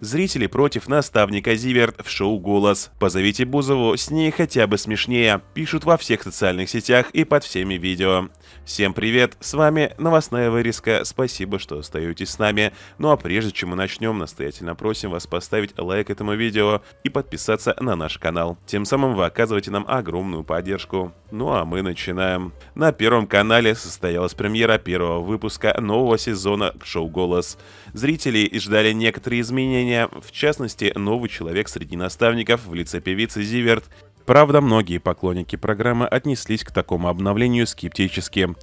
Зрители против наставника Зиверт в шоу «Голос». Позовите Бузову, с ней хотя бы смешнее. Пишут во всех социальных сетях и под всеми видео. Всем привет, с вами новостная вырезка. Спасибо, что остаетесь с нами. Ну а прежде чем мы начнем, настоятельно просим вас поставить лайк этому видео и подписаться на наш канал. Тем самым вы оказываете нам огромную поддержку. Ну а мы начинаем. На Первом канале состоялась премьера первого выпуска нового сезона шоу «Голос». Зрители ждали некоторые изменения, в частности, новый человек среди наставников в лице певицы Зиверт Правда, многие поклонники программы отнеслись к такому обновлению скептически.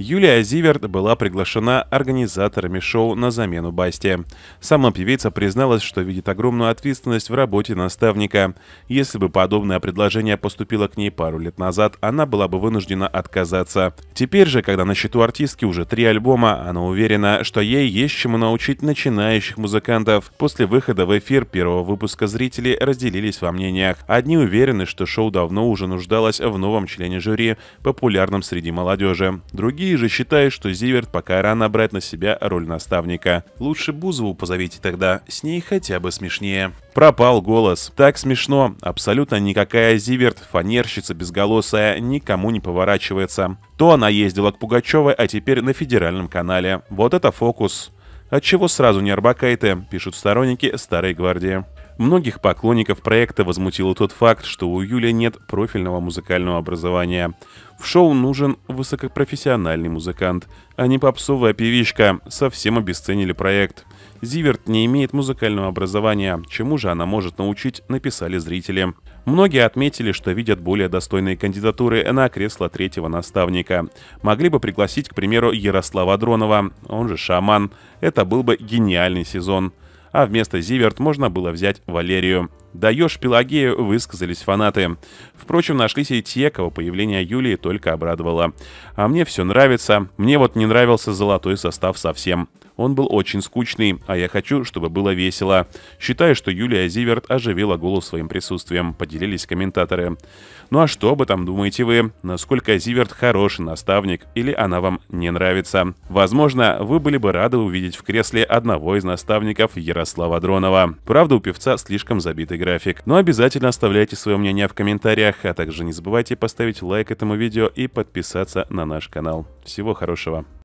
Юлия Зиверт была приглашена организаторами шоу на замену Басте. Сама певица призналась, что видит огромную ответственность в работе наставника. Если бы подобное предложение поступило к ней пару лет назад, она была бы вынуждена отказаться. Теперь же, когда на счету артистки уже три альбома, она уверена, что ей есть чему научить начинающих музыкантов. После выхода в эфир первого выпуска зрители разделились во мнениях. Одни уверены, что шоу давно уже нуждалась в новом члене жюри, популярном среди молодежи. Другие же считают, что Зиверт пока рано брать на себя роль наставника. Лучше Бузову позовите тогда, с ней хотя бы смешнее. Пропал голос. Так смешно. Абсолютно никакая Зиверт, фанерщица безголосая, никому не поворачивается. То она ездила к Пугачевой, а теперь на федеральном канале. Вот это фокус. Отчего сразу не арбакайте, пишут сторонники Старой Гвардии. Многих поклонников проекта возмутил тот факт, что у Юли нет профильного музыкального образования. В шоу нужен высокопрофессиональный музыкант, а не попсовая певичка. Совсем обесценили проект. Зиверт не имеет музыкального образования, чему же она может научить, написали зрители. Многие отметили, что видят более достойные кандидатуры на кресло третьего наставника. Могли бы пригласить, к примеру, Ярослава Дронова, он же Шаман. Это был бы гениальный сезон а вместо Зиверт можно было взять Валерию. «Даешь Пелагею», — высказались фанаты. Впрочем, нашлись и те, кого появление Юлии только обрадовало. «А мне все нравится. Мне вот не нравился золотой состав совсем. Он был очень скучный, а я хочу, чтобы было весело. Считаю, что Юлия Зиверт оживила голос своим присутствием, поделились комментаторы. Ну а что об этом думаете вы? Насколько Зиверт хороший наставник или она вам не нравится? Возможно, вы были бы рады увидеть в кресле одного из наставников Ярослава Дронова. Правда, у певца слишком забитый график. Но обязательно оставляйте свое мнение в комментариях, а также не забывайте поставить лайк этому видео и подписаться на наш канал. Всего хорошего!